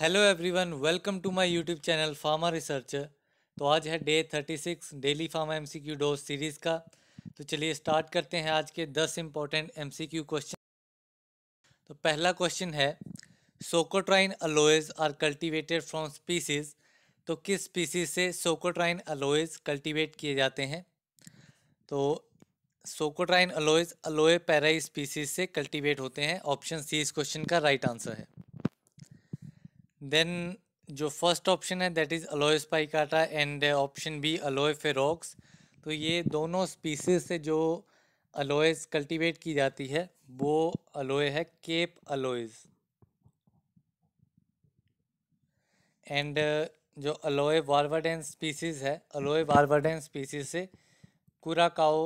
hello everyone welcome to my YouTube channel pharma research तो आज है day thirty six daily pharma MCQ dose series का तो चलिए स्टार्ट करते हैं आज के दस इम्पॉर्टेंट एमसीक्यू क्वेश्चन तो पहला क्वेश्चन है socotrine aloes are cultivated from species तो किस स्पीसीज से सोकोट्राइन अलोएज कल्टिवेट किए जाते हैं तो socotrine aloes aloe perryi species से कल्टिवेट होते हैं ऑप्शन सी इस क्वेश्चन का राइट right आंसर है देन जो फर्स्ट ऑप्शन है that is aloe spicata and option B aloe ferox तो ये दोनों स्पीसीज से जो अलोएज कल्टीवेट की जाती है वो अलोए है केप अलोएज एंड जो अलोए वारवर्डेन स्पीसीज है अलोए वारवर्डेन स्पीसीज से कुराकाओ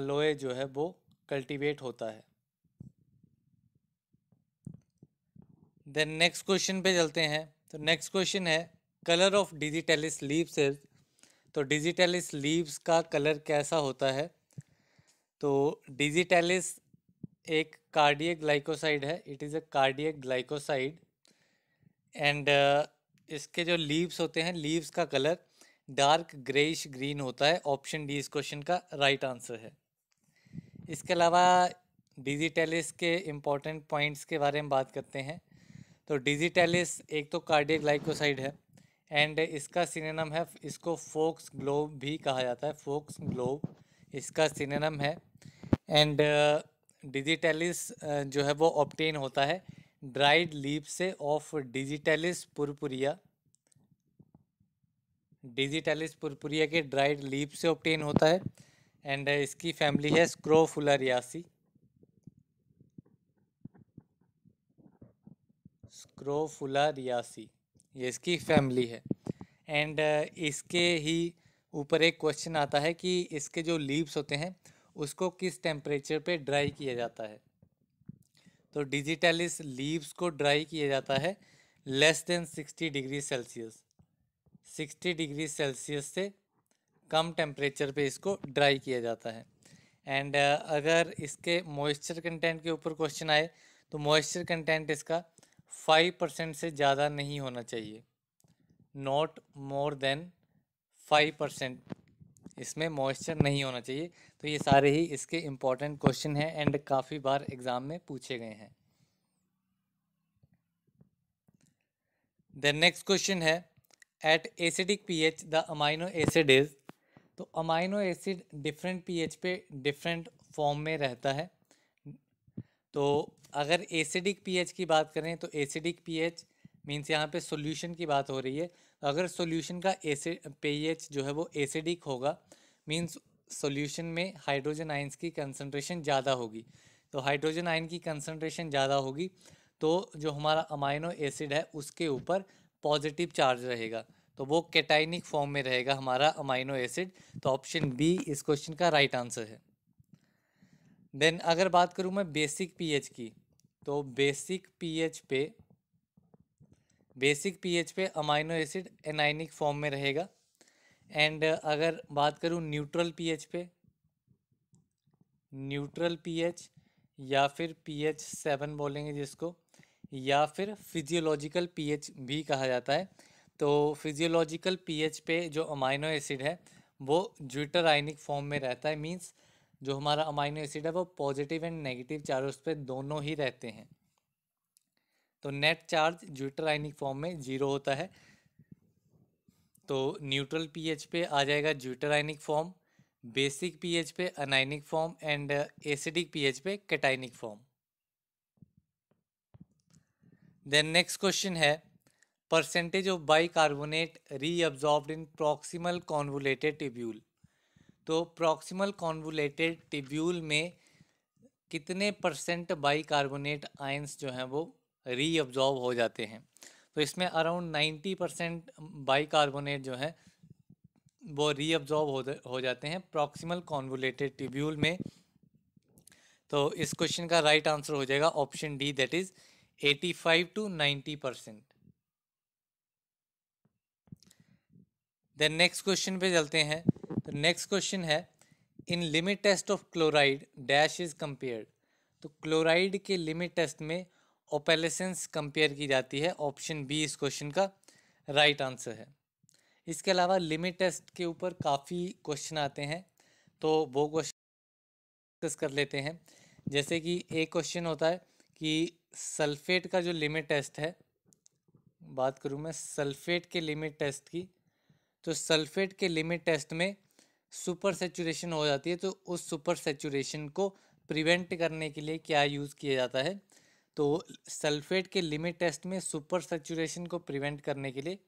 अलोए जो है वो कल्टीवेट होता है देन नेक्स्ट क्वेश्चन पे चलते हैं तो नेक्स्ट क्वेश्चन है colour of digitalis leaves is तो डिजिटेलिस लीव्स का कलर कैसा होता है तो डिजिटेलिस एक कार्डियक ग्लाइकोसाइड है it is a cardiac glycoside and इसके जो लीव्स होते हैं लीव्स का कलर डार्क ग्रेइश ग्रीन होता है ऑप्शन डी इस क्वेश्चन का राइट right आंसर है इसके अलावा डिजिटेलिस के इम्पॉर्टेंट पॉइंट्स के बारे में बात करते हैं तो डिजिटेलिस एक तो कार्डियक ग्लाइकोसाइड है एंड इसका सिनेनम है इसको फोक्स ग्लोब भी कहा जाता है फोक्स ग्लोब इसका सिनेनम है एंड uh, डिजिटेलिस uh, जो है वो ऑप्टेन होता है ड्राइड लीप से of digitalis purpurea digitalis purpurea के ड्राइड लीप से ऑप्टेन होता है एंड uh, इसकी फैमिली है स्क्रोफुलरियासी स्क्रोफुला रियासी ये इसकी फैमिली है एंड इसके ही ऊपर एक क्वेश्चन आता है कि इसके जो लीव्स होते हैं उसको किस टेम्परेचर पे ड्राई किया जाता है तो डिजिटलिस लीव्स को ड्राई किया जाता है less than sixty degree Celsius sixty degree Celsius से कम टेम्परेचर पे इसको ड्राई किया जाता है एंड अगर इसके मॉइस्चर कंटेंट के ऊपर क्वेश्चन आए तो मॉइस्चर कंटेंट इसका फाइव परसेंट से ज़्यादा नहीं होना चाहिए not more than five percent इसमें मॉइस्चर नहीं होना चाहिए तो ये सारे ही इसके इम्पॉर्टेंट क्वेश्चन हैं एंड काफ़ी बार एग्ज़ाम में पूछे गए हैं द नेक्स्ट क्वेश्चन है at acidic pH the amino acid is तो अमाइनो एसिड डिफरेंट पीएच पे डिफरेंट फॉर्म में रहता है तो अगर एसिडिक पीएच की बात करें तो एसिडिक पीएच मीन्स यहाँ पे सॉल्यूशन की बात हो रही है अगर सॉल्यूशन का एसिड पीएच जो है वो एसिडिक होगा मीन्स सॉल्यूशन में हाइड्रोजन आइंस की कंसनट्रेशन ज़्यादा होगी तो हाइड्रोजन आइन की कंसनट्रेशन ज़्यादा होगी तो जो हमारा अमाइनो एसिड है उसके ऊपर पॉजिटिव चार्ज रहेगा तो वो कैटाइनिक फॉर्म में रहेगा हमारा अमाइनो एसिड तो ऑप्शन बी इस क्वेश्चन का राइट right आंसर है देन अगर बात करूँ मैं बेसिक पीएच की तो बेसिक पीएच पे बेसिक पीएच पे अमाइनो एसिड एनाइनिक फॉर्म में रहेगा एंड अगर बात करूँ न्यूट्रल पीएच पे न्यूट्रल पीएच या फिर पीएच सेवन बोलेंगे जिसको या फिर फिजियोलॉजिकल पीएच भी कहा जाता है तो फिजियोलॉजिकल पीएच पे जो अमाइनो एसिड है वो ज्विटर आइनिक फॉर्म में रहता है मीन्स जो हमारा अमाइनो एसिड है वो पॉजिटिव एंड नेगेटिव चार्ज उस पर दोनों ही रहते हैं तो नेट चार्ज ज्यूटराइनिक फॉर्म में जीरो होता है तो न्यूट्रल पीएच पे आ जाएगा ज्यूटराइनिक फॉर्म बेसिक पीएच पे anionic form and acidic pH पे cationic form then next question है percentage of bicarbonate reabsorbed in proximal convoluted tubule तो प्रॉक्सिमल कॉन्वुलेटेड टिब्यूल में कितने परसेंट बाइकार्बोनेट आयंस जो हैं वो रीअब्जॉर्ब हो जाते हैं तो इसमें अराउंड नाइन्टी परसेंट बाइकार्बोनेट जो है वो रीअब्जॉर्व हो हो जाते हैं प्रॉक्सिमल कॉन्वुलेटेड टिब्यूल में तो इस क्वेश्चन का राइट right आंसर हो जाएगा option D that is eighty five to ninety percent then next question पे चलते हैं तो नेक्स्ट क्वेश्चन है in limit test of chloride dash is compared तो क्लोराइड के लिमिट टेस्ट में ओपेलेसेंस कंपेयर की जाती है ऑप्शन बी इस क्वेश्चन का राइट right आंसर है इसके अलावा लिमिट टेस्ट के ऊपर काफ़ी क्वेश्चन आते हैं तो वो क्वेश्चन डिस्कस कर लेते हैं जैसे कि एक क्वेश्चन होता है कि सल्फेट का जो लिमिट टेस्ट है बात करूँ मैं सल्फेट के लिमिट टेस्ट की तो सल्फेट के लिमिट टेस्ट में सुपर सेचुरेशन हो जाती है तो उस सुपर सेचुरेशन को प्रिवेंट करने के लिए क्या यूज़ किया जाता है तो सल्फेट के लिमिट टेस्ट में सुपर सेचुरेशन को प्रिवेंट करने के लिए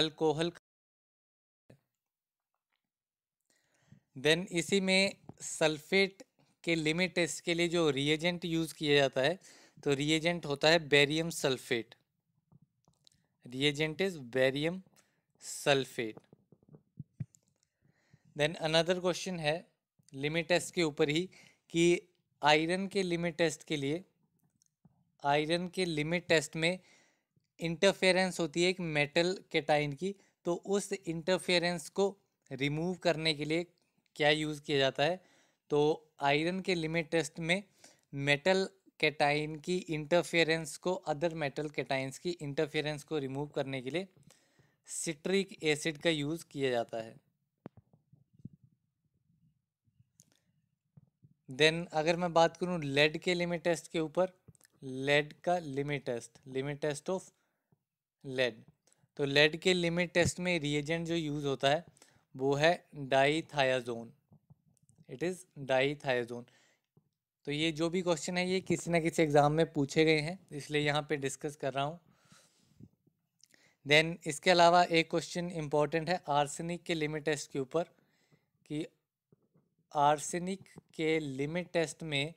अल्कोहल देन इसी में सल्फेट के लिमिट टेस्ट के लिए जो रिएजेंट यूज़ किया जाता है तो रिएजेंट होता है barium sulphate reagent is barium sulphate then another question है लिमिट टेस्ट के ऊपर ही कि आयरन के लिमिट टेस्ट के लिए आयरन के लिमिट टेस्ट में इंटरफेरेंस होती है एक मेटल केटाइन की तो उस इंटरफेरेंस को रिमूव करने के लिए क्या यूज़ किया जाता है तो आयरन के लिमिट टेस्ट में मेटल केटाइन की इंटरफेरेंस को अदर मेटल कैटाइंस की इंटरफेरेंस को रिमूव करने के लिए सिट्रिक एसिड का यूज़ किया जाता है देन अगर मैं बात करूँ लेड के लिमिट टेस्ट के ऊपर लेड का limit test limit test of lead तो लेड के लिमिट टेस्ट में रिएजेंट जो यूज़ होता है वो है डाईथायाजोन इट इज़ डाईथायाजोन तो ये जो भी क्वेश्चन है ये किसी ना किसी एग्ज़ाम में पूछे गए हैं इसलिए यहाँ पे डिस्कस कर रहा हूँ देन इसके अलावा एक क्वेश्चन इम्पॉर्टेंट है आर्सेनिक के लिमिट टेस्ट के ऊपर कि आर्सेनिक के लिमिट टेस्ट में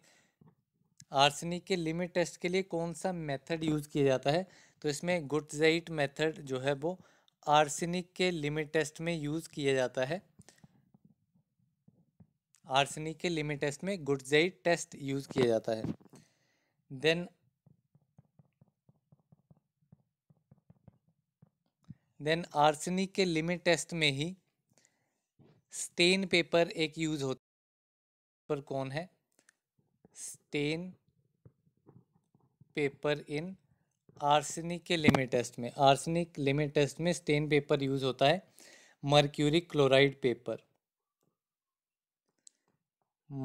आर्सेनिक के लिमिट टेस्ट के लिए कौन सा मेथड यूज़ किया जाता है तो इसमें गुटजाइट मेथड जो है वो आर्सेनिक के लिमिट टेस्ट में यूज़ किया जाता है आर्सेनिक के लिमिट टेस्ट में गुटजाइट टेस्ट यूज़ किया जाता है देन देन आर्सेनिक के लिमिट टेस्ट में ही स्टेन पेपर एक यूज़ होता पर कौन है स्टेन पेपर इन आर्सेनिक के लिमिट टेस्ट में आर्सेनिक लिमिट टेस्ट में स्टेन पेपर यूज होता है mercuric chloride paper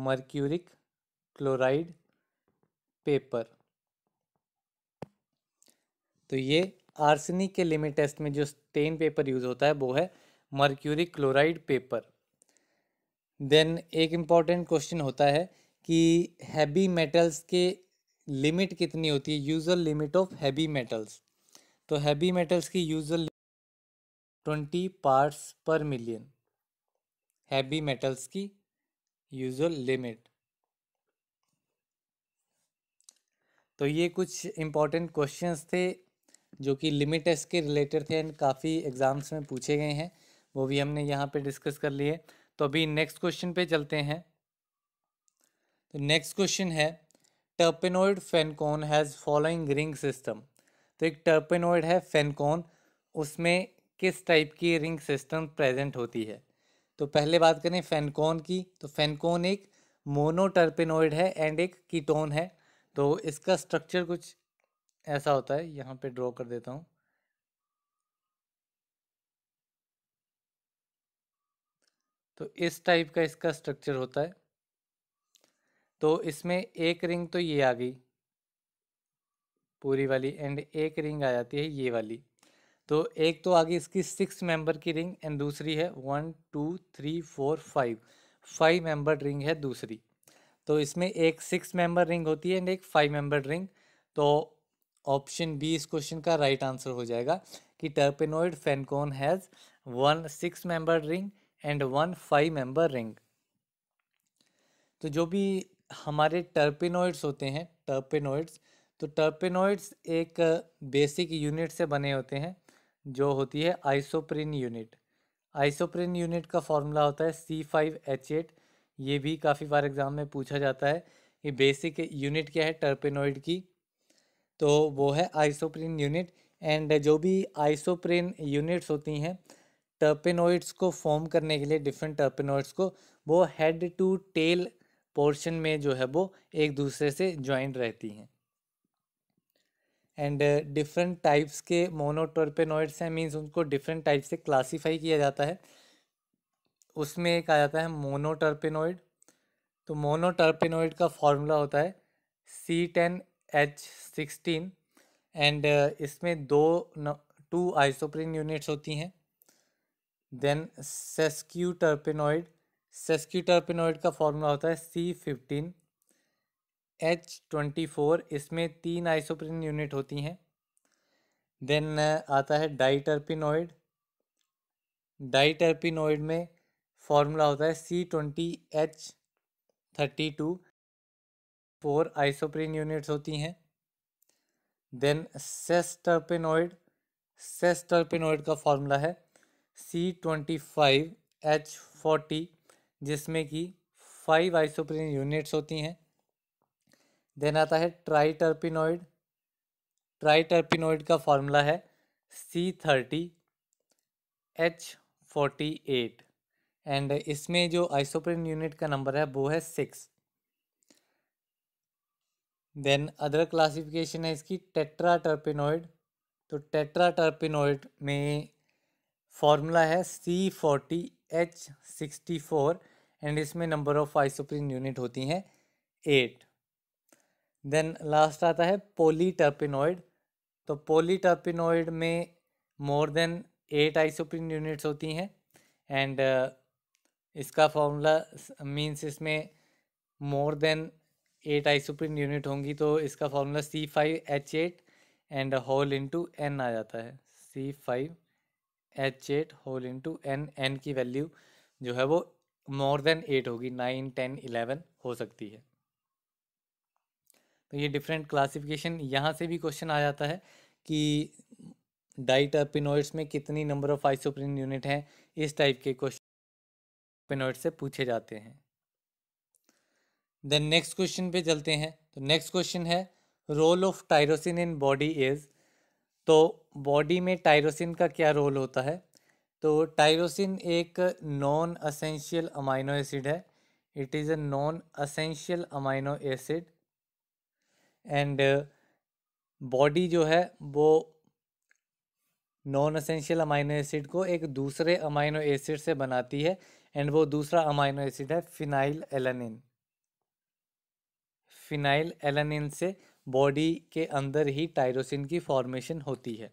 mercuric chloride paper तो ये आर्सेनिक के लिमिट टेस्ट में जो स्टेन पेपर यूज होता है वो है मर्क्यूरिक क्लोराइड पेपर देन एक इम्पॉर्टेंट क्वेश्चन होता है कि हैवी मेटल्स के लिमिट कितनी होती है usual limit of heavy metals तो हैवी मेटल्स की usual twenty parts per million heavy metals की यूजल लिमिट तो ये कुछ इम्पॉर्टेंट क्वेश्चंस थे जो कि लिमिट टेस्ट के रिलेटेड थे एंड काफ़ी एग्ज़ाम्स में पूछे गए हैं वो भी हमने यहाँ पे डिस्कस कर लिए तो अभी नेक्स्ट क्वेश्चन पे चलते हैं तो नेक्स्ट क्वेश्चन है terpenoid fenchone has following ring system तो एक टर्पेनोइड है फेनकोन उसमें किस टाइप की रिंग सिस्टम प्रेजेंट होती है तो पहले बात करें फेनकोन की तो फेनकोन एक मोनोटर्पेनोइड है एंड एक कीटोन है तो इसका स्ट्रक्चर कुछ ऐसा होता है यहाँ पे ड्रॉ कर देता हूँ तो इस टाइप का इसका स्ट्रक्चर होता है तो इसमें एक रिंग तो ये आ गई पूरी वाली एंड एक रिंग आ जाती है ये वाली तो एक तो आ गई इसकी सिक्स मेंबर की रिंग एंड दूसरी है one two three four five five member ring है दूसरी तो इसमें एक सिक्स मेंबर रिंग होती है एंड एक फाइव मेंबर रिंग तो ऑप्शन बी इस क्वेश्चन का राइट right आंसर हो जाएगा कि terpenoid fenchone has one six member ring and one five member ring तो जो भी हमारे टर्पिनोइड्स होते हैं टर्पिनोइड्स तो टर्पिनोइड्स एक बेसिक यूनिट से बने होते हैं जो होती है आइसोप्रिन यूनिट आइसोप्रिन यूनिट का फॉर्मूला होता है सी फाइव एच एट ये भी काफ़ी बार एग्ज़ाम में पूछा जाता है ये बेसिक यूनिट क्या है टर्पिनोइड की तो वो है आइसोप्रिन यूनिट एंड जो भी आइसोप्रिन यूनिट्स होती हैं टर्पिनोइड्स को फॉर्म करने के लिए डिफरेंट टर्पिनोइड्स को वो हेड टू टेल पोर्शन में जो है वो एक दूसरे से ज्वाइंट रहती हैं एंड डिफरेंट टाइप्स के मोनोटर्पेनोइड्स हैं मीन्स उनको डिफरेंट टाइप से क्लासीफाई किया जाता है उसमें एक आ जाता है मोनोटर्पेनोइड तो मोनोटर्पेनोइड का फॉर्मूला होता है C ten H sixteen and इसमें दो टू आइसोप्रिन यूनिट्स होती हैं then sesquiterpenoid sesquiterpenoid का फॉर्मूला होता है C fifteen H twenty four इसमें तीन आइसोप्रिन यूनिट होती हैं देन आता है डाइटर्पिनोइड डाइटर्पिनोइड में फॉर्मूला होता है C twenty H thirty two four isoprene units होती हैं देन सेस्टर्पिनोइड सेस्टर्पिनोइड का फॉर्मूला है C twenty five H forty जिसमें कि फाइव आइसोप्रीन यूनिट्स होती हैं देन आता है ट्राई टर्पिनोइड ट्राई टर्पिनोइड का फॉर्मूला है C thirty H forty eight and इसमें जो आइसोप्रीन यूनिट का नंबर है वो है सिक्स देन अदर क्लासिफिकेशन है इसकी टेट्रा टर्पिनोइड तो टेट्रा टर्पिनोइड में फॉर्मूला है C forty H sixty four and इसमें नंबर ऑफ आइसोप्रीन यूनिट होती हैं एट देन लास्ट आता है पोलीटर्पिनोइड तो पोलीटर्पिनोइड में more than eight isoprene units होती हैं एंड uh, इसका फॉर्मूला मीन्स इसमें more than eight isoprene unit होंगी तो इसका formula C five H eight and whole into n आ जाता है C five H eight whole into n n की वैल्यू जो है वो मोर देन एट होगी नाइन टेन इलेवन हो सकती है तो ये डिफरेंट क्लासिफिकेशन यहाँ से भी क्वेश्चन आ जाता है कि डाइटअपिनोइड्स में कितनी नंबर ऑफ आइसोप्रिन यूनिट हैं इस टाइप के क्वेश्चन पिनोइड से पूछे जाते हैं देन नेक्स्ट क्वेश्चन पे चलते हैं तो नेक्स्ट क्वेश्चन है role of tyrosine in body is तो बॉडी में टायरोसिन का क्या रोल होता है तो टायरोसिन एक नॉन असेंशियल अमाइनो एसिड है it is a non essential amino acid and body जो है वो नॉन असेंशियल अमाइनो एसिड को एक दूसरे अमाइनो एसिड से बनाती है एंड वो दूसरा अमाइनो एसिड है फिनाइल एलानिन फिनाइल एलानिन से बॉडी के अंदर ही टायरोसिन की फॉर्मेशन होती है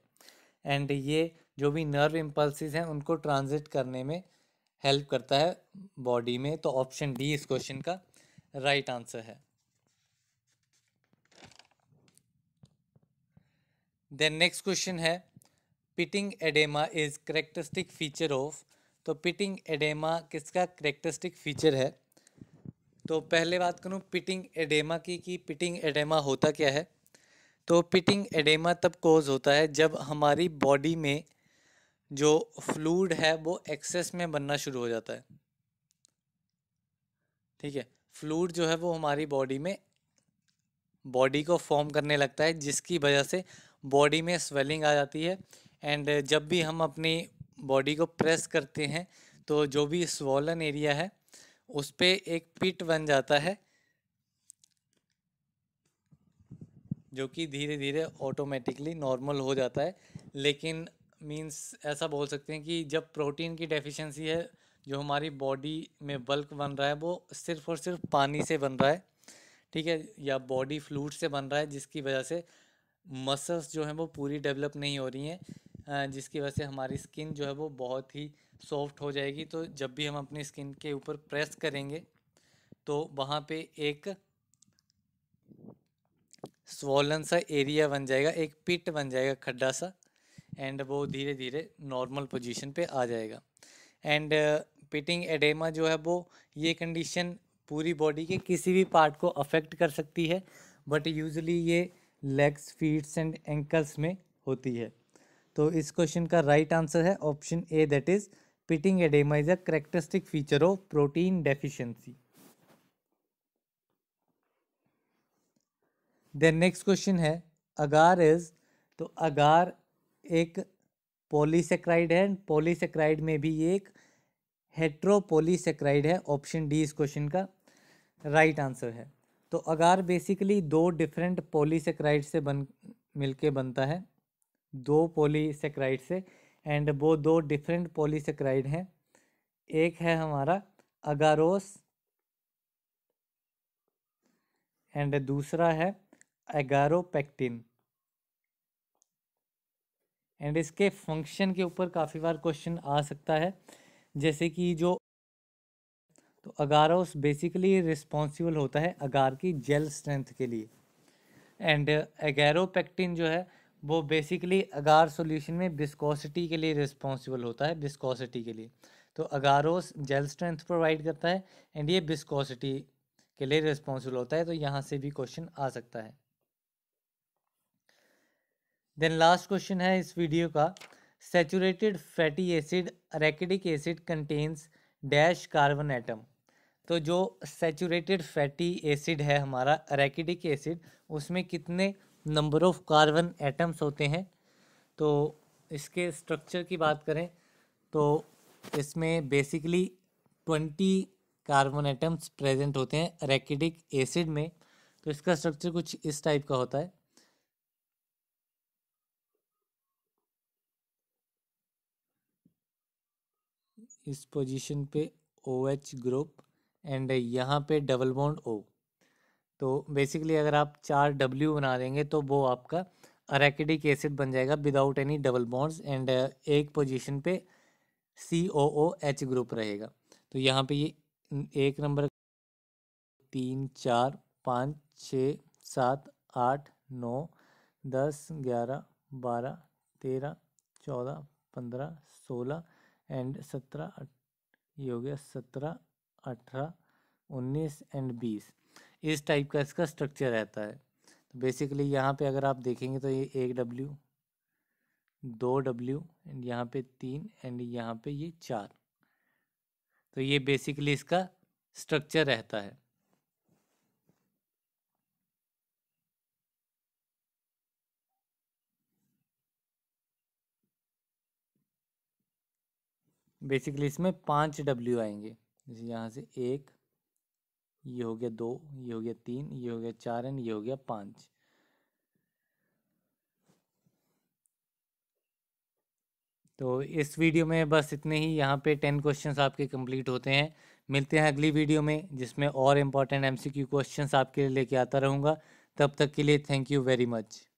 एंड ये जो भी नर्व इम्पल्सिस हैं उनको ट्रांजिट करने में हेल्प करता है बॉडी में तो ऑप्शन डी इस क्वेश्चन का राइट right आंसर है देन नेक्स्ट क्वेश्चन है pitting edema is characteristic feature of तो पिटिंग एडेमा किसका करेक्टरिस्टिक फीचर है तो पहले बात करूँ पिटिंग एडेमा की कि पिटिंग एडेमा होता क्या है तो पिटिंग एडेमा तब कोज होता है जब हमारी बॉडी में जो फ्लूड है वो एक्सेस में बनना शुरू हो जाता है ठीक है फ्लूड जो है वो हमारी बॉडी में बॉडी को फॉर्म करने लगता है जिसकी वजह से बॉडी में स्वेलिंग आ जाती है एंड जब भी हम अपनी बॉडी को प्रेस करते हैं तो जो भी स्वॉलन एरिया है उस पर एक पिट बन जाता है जो कि धीरे धीरे ऑटोमेटिकली नॉर्मल हो जाता है लेकिन मींस ऐसा बोल सकते हैं कि जब प्रोटीन की डेफिशिएंसी है जो हमारी बॉडी में बल्क बन रहा है वो सिर्फ और सिर्फ पानी से बन रहा है ठीक है या बॉडी फ्लूड से बन रहा है जिसकी वजह से मसल्स जो हैं वो पूरी डेवलप नहीं हो रही हैं जिसकी वजह से हमारी स्किन जो है वो बहुत ही सॉफ्ट हो जाएगी तो जब भी हम अपनी स्किन के ऊपर प्रेस करेंगे तो वहाँ पे एक स्वॉलन सा एरिया बन जाएगा एक पिट बन जाएगा खड्डा सा एंड वो धीरे धीरे नॉर्मल पोजीशन पे आ जाएगा एंड पिटिंग एडेमा जो है वो ये कंडीशन पूरी बॉडी के किसी भी पार्ट को अफेक्ट कर सकती है बट यूजली ये लेग्स फीट्स एंड एंकल्स में होती है तो इस क्वेश्चन का राइट आंसर है option A that is pitting edema is a characteristic feature of protein deficiency then next question है अगार इज तो अगार एक पॉलीसेक्राइड है पॉलीसेक्राइड में भी एक हेट्रोपोलीसेक्राइड है ऑप्शन डी इस क्वेश्चन का राइट right आंसर है तो अगार बेसिकली दो डिफरेंट पॉलीसेक्राइड से बन मिलके बनता है दो पोलीसेक्राइड से एंड वो दो डिफरेंट पोलीसेक्राइड हैं एक है हमारा अगारोस एंड दूसरा है एगारोपेक्टिन एंड इसके फंक्शन के ऊपर काफ़ी बार क्वेश्चन आ सकता है जैसे कि जो तो अगारोस बेसिकली रिस्पॉन्सिबल होता है अगार की जेल स्ट्रेंथ के लिए एंड एगैरोपेक्टिन जो है वो बेसिकली अगार सॉल्यूशन में विस्कोसिटी के लिए रिस्पॉन्सिबल होता है विस्कोसिटी के लिए तो अगारोस जेल स्ट्रेंथ प्रोवाइड करता है एंड ये विस्कोसिटी के लिए रिस्पॉन्सिबल होता है तो यहाँ से भी क्वेश्चन आ सकता है देन लास्ट क्वेश्चन है इस वीडियो का saturated fatty acid arachidic acid contains dash carbon atom तो जो सेचूरेटेड फैटी एसिड है हमारा अरेकिडिक एसिड उसमें कितने नंबर ऑफ़ कार्बन एटम्स होते हैं तो इसके स्ट्रक्चर की बात करें तो इसमें basically twenty carbon atoms present होते हैं रैकेडिक एसिड में तो इसका स्ट्रक्चर कुछ इस टाइप का होता है इस पोजीशन पे ओ एच ग्रुप एंड यहाँ पे डबल बॉन्ड ओ तो बेसिकली अगर आप चार डब्ल्यू बना देंगे तो वो आपका अरेकिडिक एसिड बन जाएगा without any double bonds and एक पोजीशन पे सी ओ ओ एच ग्रुप रहेगा तो यहाँ पे ये एक नंबर तीन चार पाँच छ सात आठ नौ दस ग्यारह बारह तेरह चौदह पंद्रह सोलह एंड सत्रह ये हो गया सत्रह अठारह उन्नीस एंड बीस इस टाइप का इसका स्ट्रक्चर रहता है तो बेसिकली यहाँ पे अगर आप देखेंगे तो ये एक डब्ल्यू दो डब्ल्यू एंड यहाँ पे तीन एंड यहाँ पे ये चार तो ये बेसिकली इसका स्ट्रक्चर रहता है बेसिकली इसमें पांच डब्ल्यू आएंगे जैसे यहाँ से एक ये हो गया दो ये हो गया तीन ये हो गया चार एंड ये हो गया पांच तो इस वीडियो में बस इतने ही यहाँ पे टेन क्वेश्चंस आपके कंप्लीट होते हैं मिलते हैं अगली वीडियो में जिसमें और इम्पॉर्टेंट एमसीक्यू क्वेश्चंस आपके लिए लेके आता रहूँगा तब तक के लिए थैंक यू वेरी मच